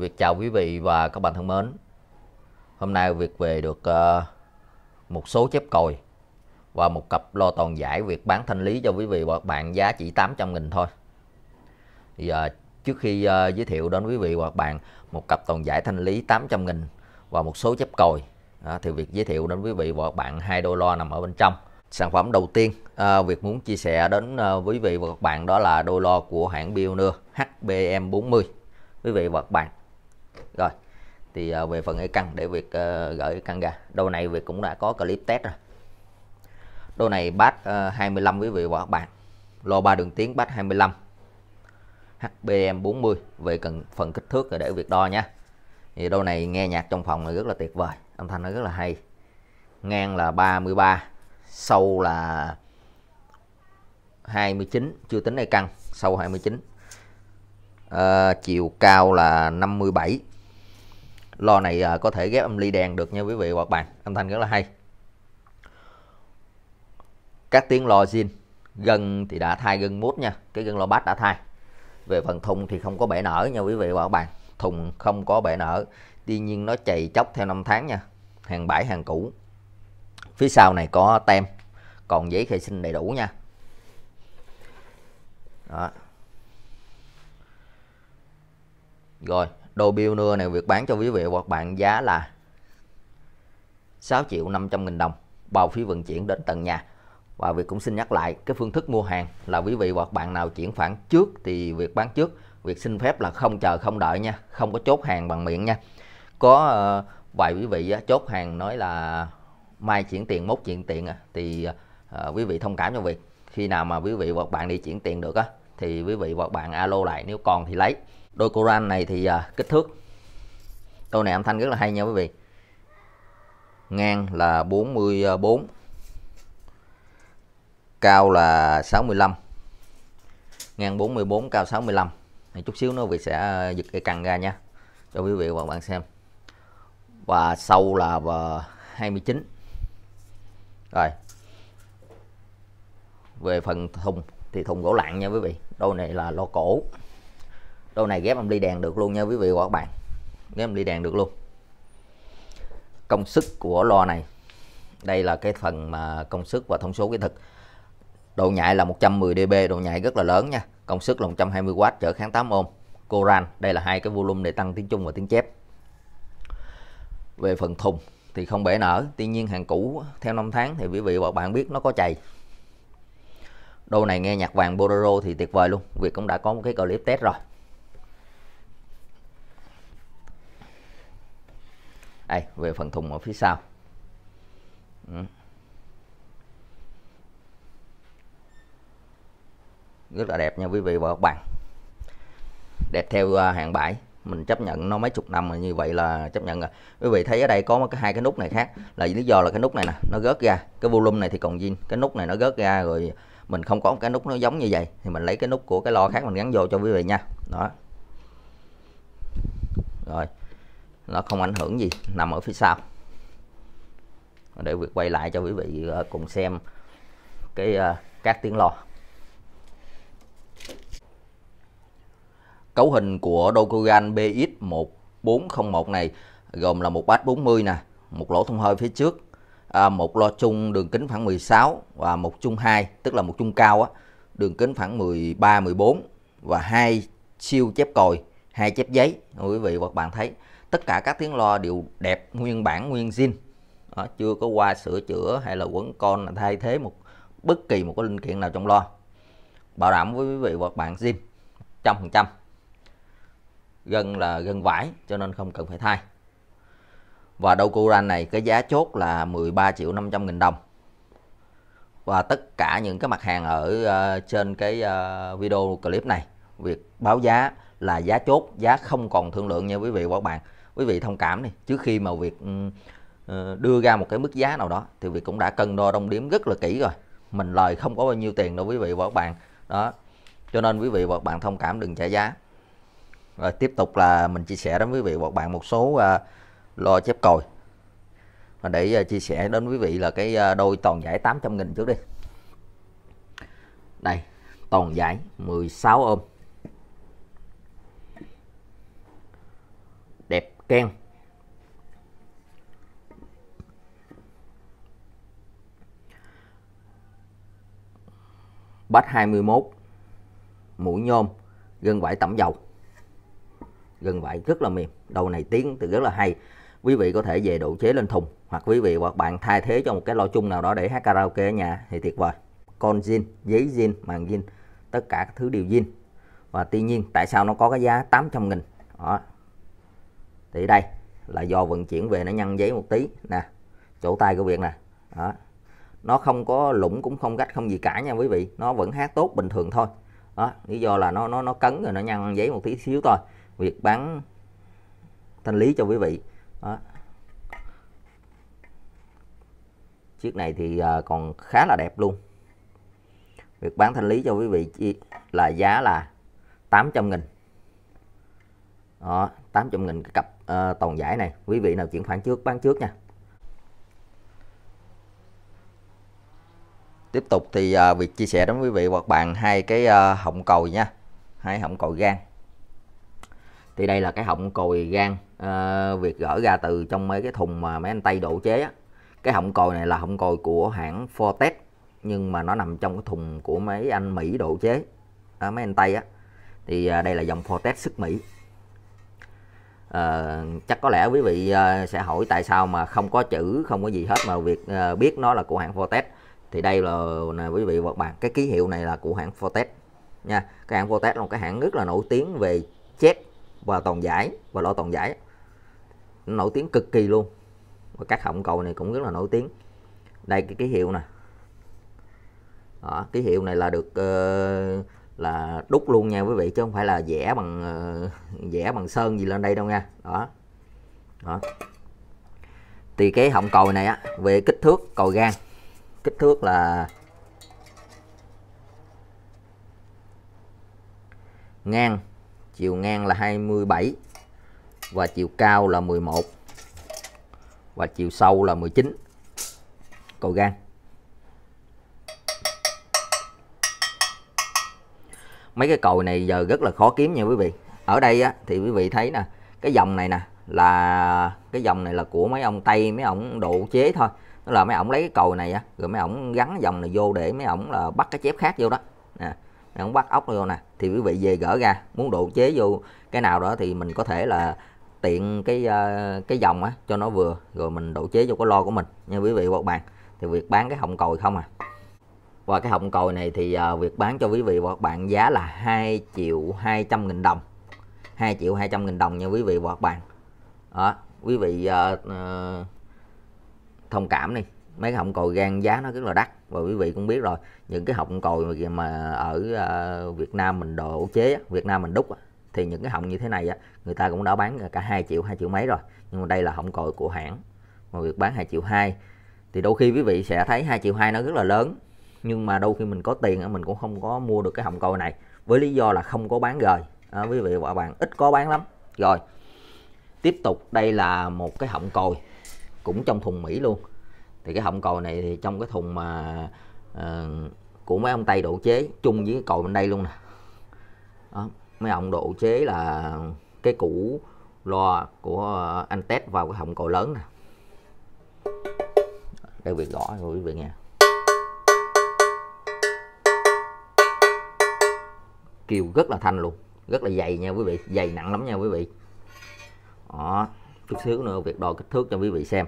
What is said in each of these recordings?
việc chào quý vị và các bạn thân mến. Hôm nay Việt về được uh, một số chép còi và một cặp lo toàn giải việc bán thanh lý cho quý vị và các bạn giá chỉ 800 nghìn thôi. Thì, uh, trước khi uh, giới thiệu đến quý vị và các bạn một cặp toàn giải thanh lý 800 nghìn và một số chép còi đó, thì Việt giới thiệu đến quý vị và các bạn hai đôi lo nằm ở bên trong. Sản phẩm đầu tiên uh, Việt muốn chia sẻ đến uh, quý vị và các bạn đó là đôi lo của hãng bioner HBM40. Quý vị và các bạn rồi thì uh, về phần cái căn để việc uh, ờ, gửi cái căn ra đồ này việc cũng đã có clip test rồi đồ này bát uh, 25 quý vị và các bạn lô ba đường tiến bát 25 HBM 40 về cần phần kích thước để việc đo nha thì đồ này nghe nhạc trong phòng là rất là tuyệt vời âm thanh nó rất là hay ngang là 33 sâu là 29 chưa tính đây căng sâu 29 à, ờ, chiều cao là 57 lo này à, có thể ghép âm ly đàn được nha quý vị và các bạn âm thanh rất là hay các tiếng lo zin gân thì đã thay gân mút nha cái gân lo bát đã thay về phần thùng thì không có bể nở nha quý vị và các bạn thùng không có bể nở tuy nhiên nó chạy chóc theo năm tháng nha hàng bãi hàng cũ phía sau này có tem còn giấy khai sinh đầy đủ nha đó rồi Đô bill nưa này việc bán cho quý vị hoặc bạn giá là 6 triệu 500 nghìn đồng bao phí vận chuyển đến tận nhà. Và việc cũng xin nhắc lại cái phương thức mua hàng là quý vị hoặc bạn nào chuyển khoản trước thì việc bán trước. Việc xin phép là không chờ không đợi nha, không có chốt hàng bằng miệng nha. Có ờ, vài quý vị chốt hàng nói là mai chuyển tiền mốt chuyển tiền thì ờ, quý vị thông cảm cho việc Khi nào mà quý vị hoặc bạn đi chuyển tiền được á thì quý vị hoặc bạn alo lại nếu còn thì lấy đôi Coran này thì à, kích thước câu này âm thanh rất là hay nha quý vị ngang là 44 cao là 65 ngang 44 cao 65 này chút xíu nữa vị sẽ à, giật cái cằn ra nha cho quý vị và bạn xem và sâu là 29 à, rồi về phần thùng thì thùng gỗ lạng nha quý vị đôi này là lo cổ đôi này ghép âm ly đèn được luôn nha quý vị và các bạn ghép âm ly đèn được luôn công sức của lo này đây là cái phần mà công suất và thông số kỹ thuật độ nhạy là 110 dB độ nhạy rất là lớn nha công suất là 120W trở kháng 8 ohm Coran đây là hai cái volume để tăng tiếng Trung và tiếng chép về phần thùng thì không bể nở tuy nhiên hàng cũ theo năm tháng thì quý vị và bạn biết nó có chày đô này nghe nhạc vàng bolero thì tuyệt vời luôn Việt cũng đã có một cái clip test rồi đây về phần thùng ở phía sau ừ. rất là đẹp nha quý vị và các bạn đẹp theo à, hàng bãi mình chấp nhận nó mấy chục năm mà như vậy là chấp nhận rồi quý vị thấy ở đây có một cái hai cái nút này khác là lý do là cái nút này nè nó rớt ra cái volume này thì còn zin cái nút này nó rớt ra rồi mình không có một cái nút nó giống như vậy thì mình lấy cái nút của cái lo khác mình gắn vô cho quý vị nha đó rồi nó không ảnh hưởng gì nằm ở phía sau để việc quay lại cho quý vị ờ, cùng xem cái ờ, các tiếng lò cấu hình của Dokugan BX1401 này gồm là một bát 40 nè một lỗ thông hơi phía trước à, một lo chung đường kính khoảng 16 và một chung 2 tức là một chung cao á, đường kính khoảng 13 14 và hai siêu chép còi hai chép giấy quý vị và các bạn thấy tất cả các tiếng loa đều đẹp nguyên bản nguyên zin đó, chưa có qua sửa chữa hay là quấn con thay thế một bất kỳ một cái linh kiện nào trong loa bảo đảm với quý vị và bạn zin trăm phần trăm gần là gần vải cho nên không cần phải thay và đầu Docuran này cái giá chốt là 13 triệu 500 nghìn đồng và tất cả những cái mặt hàng ở uh, trên cái uh, video clip này việc báo giá là giá chốt giá không còn thương lượng nha quý vị và các bạn quý vị thông cảm này, trước khi mà việc ừ, ờ, đưa ra một cái mức giá nào đó thì việc cũng đã cân đo đong điểm rất là kỹ rồi mình lời không có bao nhiêu tiền đâu quý vị và các bạn đó cho nên quý vị và các bạn thông cảm đừng trả giá rồi tiếp tục là mình chia sẻ đến quý vị và các bạn một số uh, à, lo chép còi và để uh, chia sẻ đến quý vị là cái uh, đôi toàn giải 800 nghìn trước đi đây toàn giải 16 ôm ken bách 21 mũi nhôm gân vải tẩm dầu gân vải rất là mềm đầu này tiếng từ rất là hay quý vị có thể về độ chế lên thùng hoặc quý vị hoặc bạn thay thế cho một cái lo chung nào đó để hát karaoke ở nhà thì tuyệt vời con zin giấy zin màn zin tất cả các thứ đều zin và tuy nhiên tại sao nó có cái giá 800 nghìn đó, thì đây là do vận chuyển về nó nhăn giấy một tí nè chỗ tay của việc nè đó. nó không có lũng cũng không gách không gì cả nha quý vị nó vẫn hát tốt bình thường thôi đó lý do là nó nó nó cấn rồi nó nhăn giấy một tí xíu thôi việc bán thanh lý cho quý vị đó. chiếc này thì à, còn khá là đẹp luôn việc bán thanh lý cho quý vị là giá là 800 nghìn đó, 800 nghìn cặp uh, ờ, toàn giải này quý vị nào chuyển khoản trước bán trước nha tiếp tục thì uh, việc chia sẻ đến quý vị và bạn hai cái uh, họng còi nha hai họng còi gan thì đây là cái họng còi gan uh, việc gỡ ra từ trong mấy cái thùng mà mấy anh tây độ chế á cái họng còi này là họng còi của hãng Fortec nhưng mà nó nằm trong cái thùng của mấy anh Mỹ độ chế à, mấy anh Tây á thì à, đây là dòng Fortec sức Mỹ à, chắc có lẽ quý vị à, sẽ hỏi tại sao mà không có chữ không có gì hết mà việc à, biết nó là của hãng Fortest thì đây là nè, quý vị và các bạn cái ký hiệu này là của hãng Fortest nha cái hãng Fortest là một cái hãng rất là nổi tiếng về chép và toàn giải và lo toàn giải nó nổi tiếng cực kỳ luôn và các họng cầu này cũng rất là nổi tiếng đây cái ký hiệu nè đó, ký hiệu này là được uh, là đúc luôn nha quý vị chứ không phải là vẽ bằng ờ, vẽ bằng sơn gì lên đây đâu nha đó đó thì cái họng còi này á về kích thước còi gan kích thước là ngang chiều ngang là 27 và chiều cao là 11 và chiều sâu là 19 còi gan mấy cái cồi này giờ rất là khó kiếm nha quý vị ở đây á, thì quý vị thấy nè cái dòng này nè là cái dòng này là của mấy ông tây mấy ông độ chế thôi tức là mấy ông lấy cái cồi này á rồi mấy ông gắn dòng này vô để mấy ông là bắt cái chép khác vô đó nè mấy ổng bắt ốc vô nè thì quý vị về gỡ ra muốn độ chế vô cái nào đó thì mình có thể là tiện cái ờ, cái dòng á cho nó vừa rồi mình độ chế vô cái lo của mình nha quý vị và các bạn thì việc bán cái hồng còi không à và cái họng còi này thì uh, Việt bán cho quý vị và các bạn giá là 2 triệu 200 nghìn đồng 2 triệu 200 nghìn đồng nha quý vị và các bạn đó quý vị uh, uh, thông cảm đi mấy cái họng còi gan giá nó rất là đắt và quý vị cũng biết rồi những cái họng còi mà ở uh, Việt Nam mình đồ chế Việt Nam mình đúc thì những cái họng như thế này á người ta cũng đã bán cả 2 triệu hai triệu mấy rồi nhưng mà đây là họng còi của hãng mà việc bán 2 triệu 2 thì đôi khi quý vị sẽ thấy 2 triệu 2 nó rất là lớn nhưng mà đôi khi mình có tiền mình cũng không có mua được cái hồng cầu này với lý do là không có bán rời à, quý vị và các bạn ít có bán lắm rồi tiếp tục đây là một cái họng còi cũng trong thùng Mỹ luôn thì cái họng còi này thì trong cái thùng mà uh, của mấy ông Tây độ chế chung với cái còi bên đây luôn nè đó, mấy ông độ chế là cái củ loa của anh test vào cái họng còi lớn nè đây việc rõ rồi quý vị nghe kiều rất là thanh luôn rất là dày nha quý vị dày nặng lắm nha quý vị đó chút xíu nữa việc đo kích thước cho quý vị xem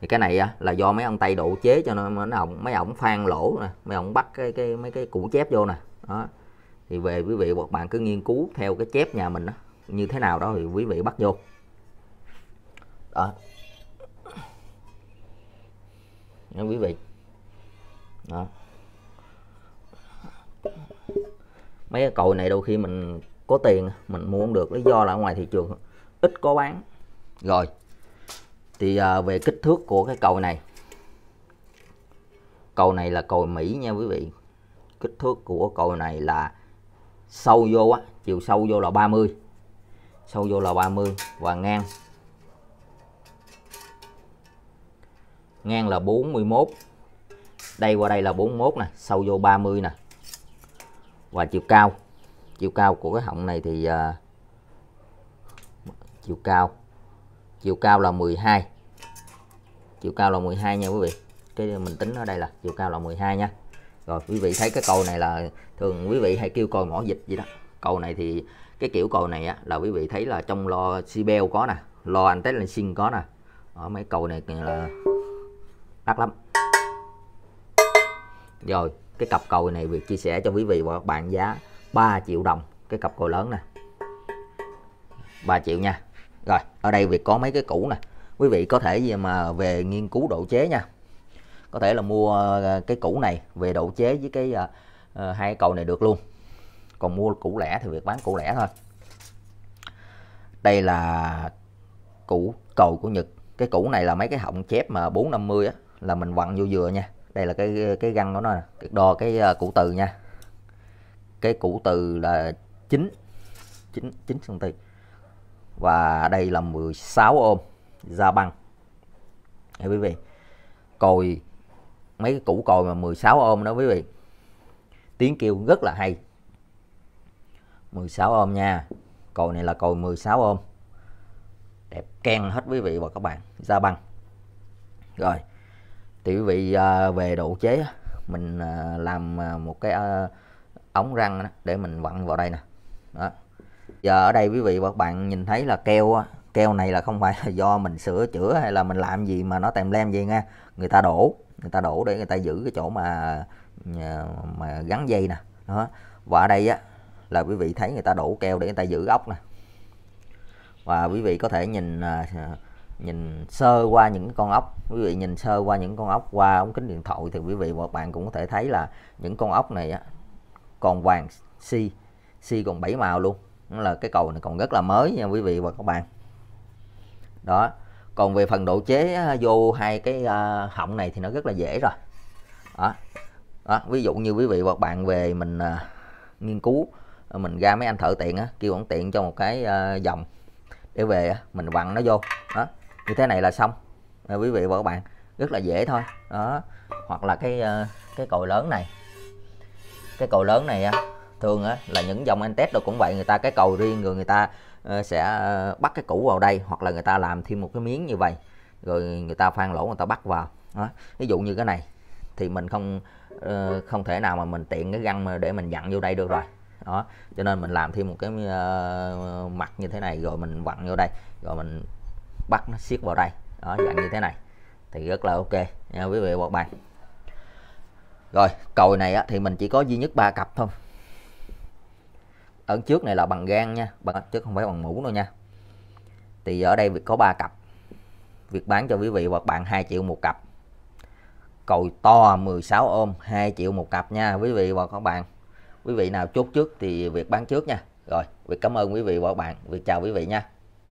thì cái này là do mấy ông tay độ chế cho nên mấy ông mấy ổng phan lỗ nè mấy ổng bắt cái cái mấy cái củ chép vô nè đó thì về quý vị hoặc bạn cứ nghiên cứu theo cái chép nhà mình đó như thế nào đó thì quý vị bắt vô đó đó quý vị đó mấy cái cội này đôi khi mình có tiền mình mua không được lý do là ngoài thị trường ít có bán rồi thì à, về kích thước của cái cầu này cầu này là cầu Mỹ nha quý vị kích thước của cầu này là sâu vô á chiều sâu vô là 30 sâu vô là 30 và ngang ngang là 41 đây qua đây là 41 nè sâu vô 30 nè và chiều cao chiều cao của cái họng này thì uh, chiều cao chiều cao là 12 chiều cao là 12 nha quý vị cái mình tính ở đây là chiều cao là 12 nha rồi quý vị thấy cái cầu này là thường quý vị hay kêu cầu mỏ dịch gì đó cầu này thì cái kiểu cầu này á, là quý vị thấy là trong lo Sibel có nè lo anh tết xin có nè ở mấy cầu này là đắt lắm rồi cái cặp còi này việc chia sẻ cho quý vị và các bạn giá 3 triệu đồng cái cặp còi lớn nè 3 triệu nha rồi ở đây việc có mấy cái cũ nè quý vị có thể gì mà về nghiên cứu độ chế nha có thể là mua ờ, cái cũ này về độ chế với cái uh, hai cầu này được luôn còn mua cũ lẻ thì việc bán cũ lẻ thôi đây là cũ cầu của Nhật cái cũ này là mấy cái họng chép mà 450 á là mình vặn vô dừa nha đây là cái cái găng của nó nè đo cái ờ, củ từ nha cái củ từ là 9 9 9 cm và đây là 16 ôm da băng Đấy, quý vị còi mấy cái củ còi mà 16 ôm đó quý vị tiếng kêu rất là hay 16 ôm nha còi này là còi 16 ôm đẹp ken hết quý vị và các bạn da băng rồi thì quý vị à, về độ chế mình à, làm à, một cái ống răng để mình vặn vào đây nè đó. giờ ở đây quý vị và các bạn nhìn thấy là keo keo này là không phải là do mình sửa chữa hay là mình làm gì mà nó tèm lem gì nha người ta đổ người ta đổ để người ta giữ cái chỗ mà mà gắn dây nè đó và ở đây á là quý vị thấy người ta đổ keo để người ta giữ ốc nè và quý vị có thể nhìn nhìn sơ qua những con ốc quý vị nhìn sơ qua những con ốc qua ống kính điện thoại thì quý vị và các bạn cũng có thể thấy là những con ốc này còn vàng si si còn bảy màu luôn đó là cái cầu này còn rất là mới nha quý vị và các bạn đó còn về phần độ chế vô hai cái à, họng này thì nó rất là dễ rồi đó. Đó. ví dụ như quý vị và bạn về mình à, nghiên cứu à, mình ra mấy anh thợ tiện á kêu ổng tiện cho một cái à, dòng để về mình vặn nó vô đó như thế này là xong à, quý vị và các bạn rất là dễ thôi đó hoặc là cái ờ, cái cồi lớn này cái cồi lớn này thường là những dòng Antest đâu cũng vậy người ta cái cầu riêng rồi người ta ờ, sẽ bắt cái cũ vào đây hoặc là người ta làm thêm một cái miếng như vậy rồi người ta phan lỗ người ta bắt vào đó. ví dụ như cái này thì mình không không thể nào mà mình tiện cái găng mà để mình dặn vô đây được rồi đó cho nên mình làm thêm một cái mặt như thế này rồi mình vặn vô đây rồi mình bắt nó siết vào đây đó dạng như thế này thì rất là ok nha quý vị và các bạn rồi cồi này á, thì mình chỉ có duy nhất ba cặp thôi ở trước này là bằng gan nha bằng chứ không phải bằng mũ đâu nha thì ở đây việc có ba cặp việc bán cho quý vị và các bạn 2 triệu một cặp cồi to 16 ôm 2 triệu một cặp nha quý vị và các bạn quý vị nào chốt trước thì việc bán trước nha rồi việc cảm ơn quý vị và các bạn việc chào quý vị nha